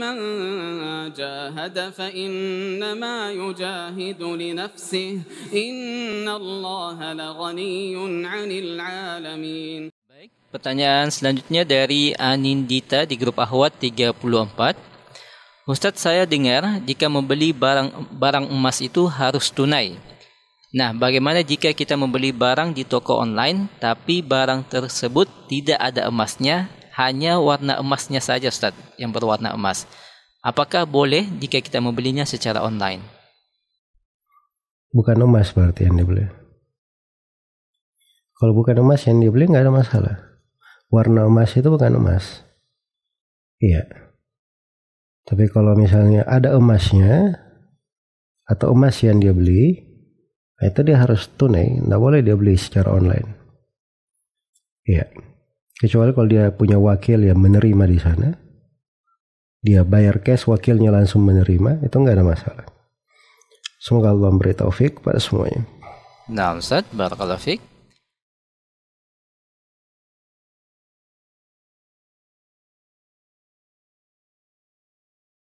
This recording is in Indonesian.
من جاهد فإنما يجاهد لنفسه إن الله لغني عن العالمين Baik, pertanyaan selanjutnya dari Anindita di grup Ahwat 34. Ustadz saya dengar jika membeli barang barang emas itu harus tunai. Nah, bagaimana jika kita membeli barang di toko online tapi barang tersebut tidak ada emasnya hanya warna emasnya saja Ustaz yang berwarna emas. Apakah boleh jika kita membelinya secara online? Bukan emas berarti yang dibeli. Kalau bukan emas yang dibeli nggak ada masalah. Warna emas itu bukan emas. Iya. Tapi kalau misalnya ada emasnya atau emas yang dia beli, itu dia harus tunai, nggak boleh dia beli secara online. Iya. Kecuali kalau dia punya wakil yang menerima di sana, dia bayar cash, wakilnya langsung menerima, itu nggak ada masalah. Semoga Allah memberi taufik pada semuanya. Nah, Ustaz, barakallahu